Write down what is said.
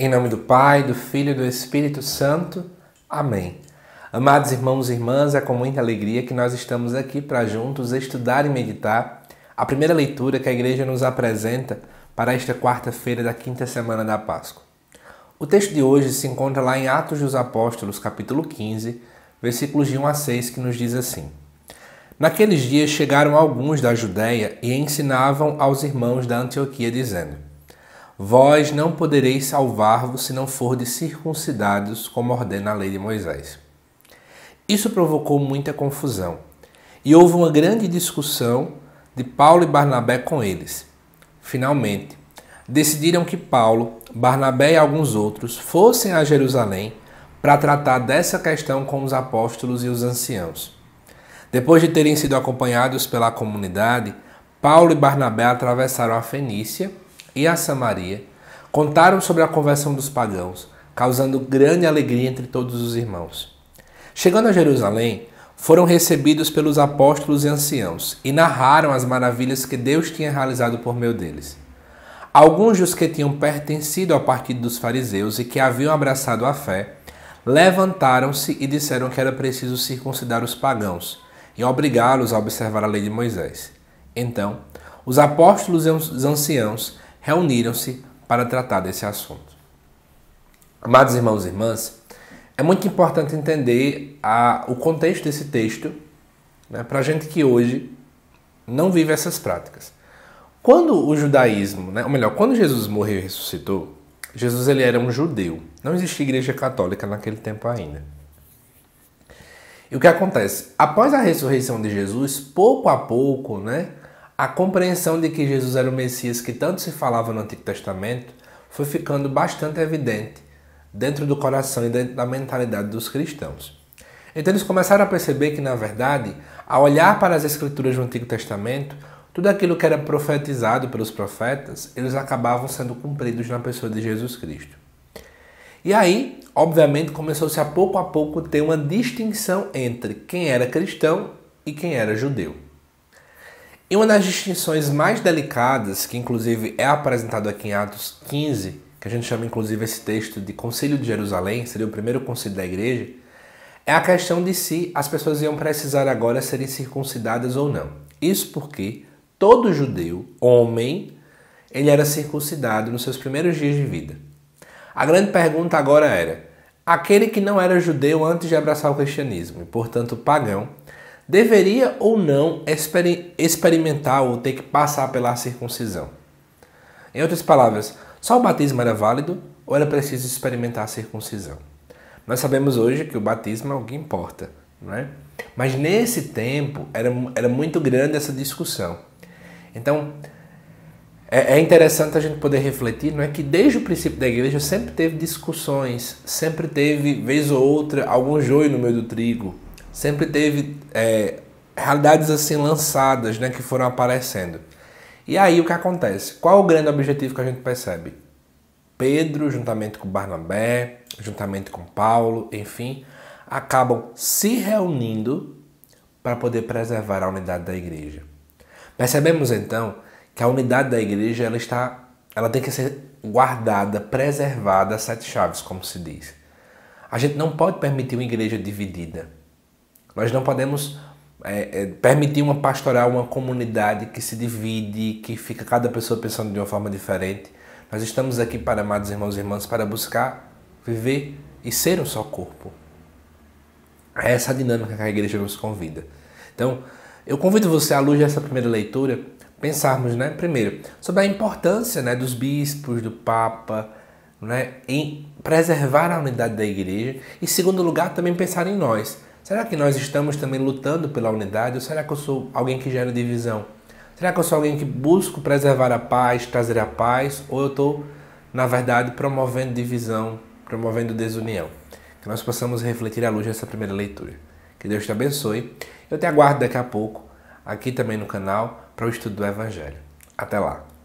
Em nome do Pai, do Filho e do Espírito Santo. Amém. Amados irmãos e irmãs, é com muita alegria que nós estamos aqui para juntos estudar e meditar a primeira leitura que a igreja nos apresenta para esta quarta-feira da quinta semana da Páscoa. O texto de hoje se encontra lá em Atos dos Apóstolos, capítulo 15, versículos de 1 a 6, que nos diz assim: Naqueles dias chegaram alguns da Judéia e ensinavam aos irmãos da Antioquia, dizendo: Vós não podereis salvar-vos se não for de circuncidados, como ordena a lei de Moisés. Isso provocou muita confusão, e houve uma grande discussão de Paulo e Barnabé com eles. Finalmente, decidiram que Paulo, Barnabé e alguns outros fossem a Jerusalém para tratar dessa questão com os apóstolos e os anciãos. Depois de terem sido acompanhados pela comunidade, Paulo e Barnabé atravessaram a Fenícia e a Samaria, contaram sobre a conversão dos pagãos, causando grande alegria entre todos os irmãos. Chegando a Jerusalém, foram recebidos pelos apóstolos e anciãos e narraram as maravilhas que Deus tinha realizado por meio deles. Alguns dos que tinham pertencido ao partido dos fariseus e que haviam abraçado a fé, levantaram-se e disseram que era preciso circuncidar os pagãos e obrigá-los a observar a lei de Moisés. Então, os apóstolos e os anciãos reuniram-se para tratar desse assunto. Amados irmãos e irmãs, é muito importante entender a, o contexto desse texto né, para gente que hoje não vive essas práticas. Quando o judaísmo, né, ou melhor, quando Jesus morreu e ressuscitou, Jesus ele era um judeu. Não existia igreja católica naquele tempo ainda. E o que acontece? Após a ressurreição de Jesus, pouco a pouco, né, a compreensão de que Jesus era o Messias que tanto se falava no Antigo Testamento foi ficando bastante evidente dentro do coração e dentro da mentalidade dos cristãos. Então eles começaram a perceber que, na verdade, ao olhar para as escrituras do Antigo Testamento, tudo aquilo que era profetizado pelos profetas, eles acabavam sendo cumpridos na pessoa de Jesus Cristo. E aí, obviamente, começou-se a pouco a pouco ter uma distinção entre quem era cristão e quem era judeu. E uma das distinções mais delicadas, que inclusive é apresentado aqui em Atos 15, que a gente chama inclusive esse texto de Conselho de Jerusalém, seria o primeiro concílio da igreja, é a questão de se as pessoas iam precisar agora serem circuncidadas ou não. Isso porque todo judeu, homem, ele era circuncidado nos seus primeiros dias de vida. A grande pergunta agora era: aquele que não era judeu antes de abraçar o cristianismo, e portanto pagão, deveria ou não exper experimentar ou ter que passar pela circuncisão. Em outras palavras, só o batismo era válido ou era preciso experimentar a circuncisão? Nós sabemos hoje que o batismo é o que importa, não é? Mas nesse tempo era, era muito grande essa discussão. Então, é, é, interessante a gente poder refletir, não é que desde o princípio da igreja sempre teve discussões, sempre teve, vez ou outra, algum joio no meio do trigo, sempre teve é, realidades assim lançadas, né, que foram aparecendo. E aí o que acontece? Qual é o grande objetivo que a gente percebe? Pedro, juntamente com Barnabé, juntamente com Paulo, enfim, acabam se reunindo para poder preservar a unidade da igreja. Percebemos então que a unidade da igreja ela está, ela tem que ser guardada, preservada, sete chaves, como se diz. A gente não pode permitir uma igreja dividida. Nós não podemos é, é, permitir uma pastoral, uma comunidade que se divide, que fica cada pessoa pensando de uma forma diferente. Nós estamos aqui para, amados irmãos e irmãs, para buscar viver e ser um só corpo. É essa dinâmica que a igreja nos convida. Então, eu convido você, à luz dessa primeira leitura, pensarmos, né, primeiro, sobre a importância né, dos bispos, do Papa, né, em preservar a unidade da igreja. E, segundo lugar, também pensar em nós Será que nós estamos também lutando pela unidade? Ou será que eu sou alguém que gera divisão? Será que eu sou alguém que busco preservar a paz, trazer a paz? Ou eu estou, na verdade, promovendo divisão, promovendo desunião? Que nós possamos refletir à luz dessa primeira leitura. Que Deus te abençoe. Eu te aguardo daqui a pouco, aqui também no canal, para o estudo do Evangelho. Até lá!